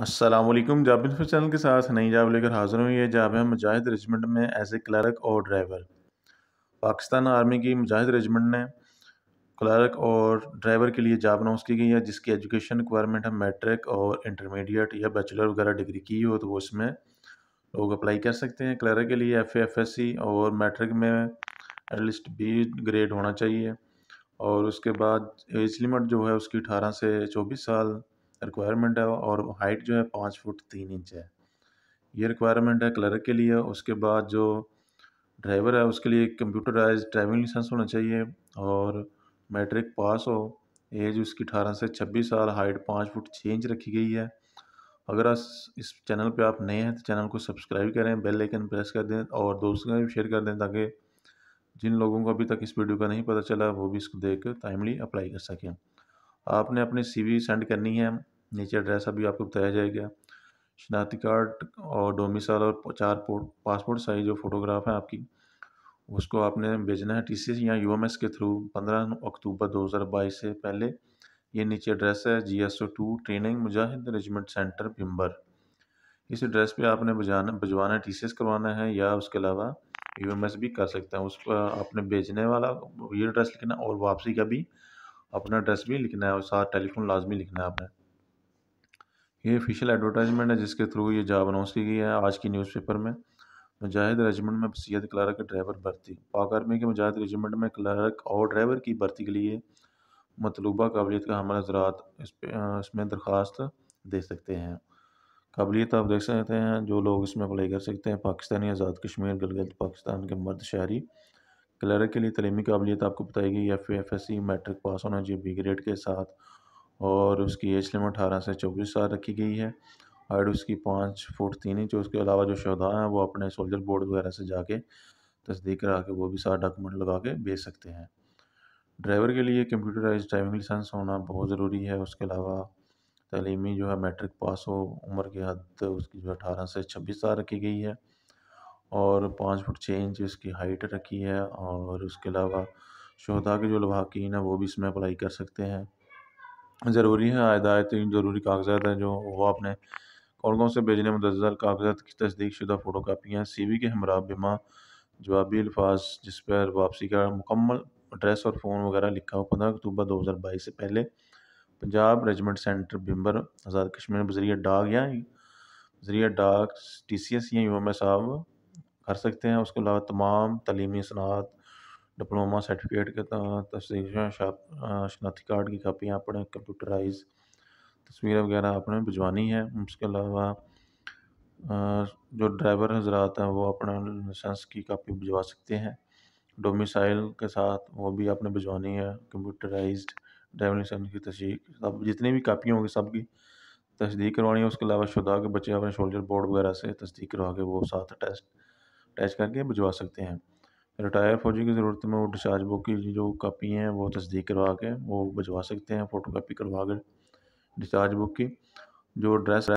असलम जाब चैनल के साथ नई जाब लेकर हाज़िर हुई है जाब है मुजाहिद रेजिमेंट में एज ए क्लर्क और ड्राइवर पाकिस्तान आर्मी की मुजाहिद रेजिमेंट ने क्लर्क और ड्राइवर के लिए जाब अनाउंस की गई है जिसकी एजुकेशन रिक्वायरमेंट है मैट्रिक और इंटरमीडिएट या बैचलर वगैरह डिग्री की हो तो वो इसमें लोग अप्लाई कर सकते हैं क्लर्क के लिए एफ एफ एस सी और मैट्रिक में एटलीस्ट बी ग्रेड होना चाहिए और उसके बाद एज लिमिट जो है उसकी अठारह से चौबीस साल रिक्वायरमेंट है और हाइट जो है पाँच फुट तीन इंच है ये रिक्वायरमेंट है क्लर्क के लिए उसके बाद जो ड्राइवर है उसके लिए कंप्यूटराइज ड्राइविंग लाइसेंस होना चाहिए और मैट्रिक पास हो एज उसकी अठारह से छब्बीस साल हाइट पाँच फुट छः इंच रखी गई है अगर आप इस चैनल पे आप नए हैं तो चैनल को सब्सक्राइब करें बेल आइकन प्रेस कर दें और दोस्तों का भी शेयर कर दें ताकि जिन लोगों को अभी तक इस वीडियो का नहीं पता चला वो भी इसको देख कर टाइमली अप्लाई कर सकें आपने अपनी सीवी सेंड करनी है नीचे एड्रेस अभी आपको बताया जाएगा शनाख्ती कार्ड और डोमिसल और चार पासपोर्ट साइज जो फ़ोटोग्राफ है आपकी उसको आपने भेजना है टीसीएस या यूएमएस के थ्रू पंद्रह अक्टूबर 2022 से पहले ये नीचे एड्रेस है G S O two training Mujahid regiment centre Bhimber इस एड्रेस पे आपने बजाना भिजवाना टी सी एस करवाना है या उसके अलावा यू एम एस भी कर सकते हैं उस पर आपने भेजने वाला ये एड्रेस लिखना और वापसी का भी अपना एड्रेस भी लिखना है और साथ टेलीफोन लाजमी लिखना है आपने ये ऑफिशियल एडवर्टाइजमेंट है जिसके थ्रू ये जॉब अनाउंस की गई है आज की न्यूज़पेपर में मुजाहिद रेजिमेंट में सैद क्लारक ड्राइवर भर्ती पाक आर्मी के मुजाहिद रेजिमेंट में क्लारक और ड्राइवर की भर्ती के लिए मतलूबा काबिलियत का हमारा ज़रात इस इसमें दरख्वास्त दे सकते हैं काबिलियत आप देख सकते हैं जो लोग इसमें अप्लाई कर सकते हैं पाकिस्तानी आज़ाद कश्मीर गलगत पाकिस्तान के मर्द शहरी क्लर्क के लिए तलीमी काबिलियत आपको बताई गई F F S C matric पास होना चाहिए बी ग्रेड के साथ और उसकी एज लिमिट अठारह से चौबीस साल रखी गई है हाइट उसकी पाँच फुट तीन इंच उसके अलावा जो शहदा हैं वो अपने सोल्जर बोर्ड वगैरह से जाके तस्दीक करा के वो भी सारा डॉक्यूमेंट लगा के भेज सकते हैं ड्राइवर के लिए कंप्यूटराइज ड्राइविंग लाइसेंस होना बहुत ज़रूरी है उसके अलावा तलीमी जो है मैट्रिक पास हो उम्र की हद उसकी जो अठारह से छब्बीस साल रखी गई है और पाँच फुट छः इंच उसकी हाइट रखी है और उसके अलावा शहदा के जो लवाकिन है वो भी इसमें अप्लाई कर सकते हैं ज़रूरी है आयदायत तो ज़रूरी कागजात हैं जो वो आपने कौन कौन से भेजने मुतजर कागजात की तस्दीक शुदा फ़ोटो कापियाँ सी वी के हमरा बीमा जवाबी अल्फाज जिस पर वापसी का मुकम्मल एड्रेस और फ़ोन वगैरह लिखा हो पंद्रह अक्टूबर दो हज़ार बाईस से पहले पंजाब रेजिमेंट सेंटर बिम्बर आज़ाद कश्मीर बजरिया डाक या जरिया डाक टी सी एस या यू एम एस आप कर सकते हैं उसके अलावा तमाम तलीमी सनात डिप्लोमा सर्टिफिकेट के तस्वीरें शनाख्ती कार्ड की कापियाँ अपने कंप्यूटराइज तस्वीरें वगैरह आपने भिजवानी है उसके अलावा जो ड्राइवर हजरात हैं वो अपने लाइसेंस की कापी भिजवा सकते हैं डोमिसाइल के साथ वो भी आपने भिजवानी है कंप्यूटराइज ड्राइविंग लाइसेंस की तस्दीक सब जितनी भी कापियाँ होंगी सब की तस्दीक करवानी है उसके अलावा शुदा के बच्चे अपने शोल्डर बोर्ड वगैरह से तस्दीक करवा के वो साथ अटैच अटैच करके भिजवा सकते हैं रिटायर फ़ौजी की ज़रूरत में वो डिस्चार्ज बुक की जो कापी हैं वो तस्दीक करवा के वो भिजवा सकते हैं फ़ोटो कापी करवा कर डिस्चार्ज बुक की जो ड्रेस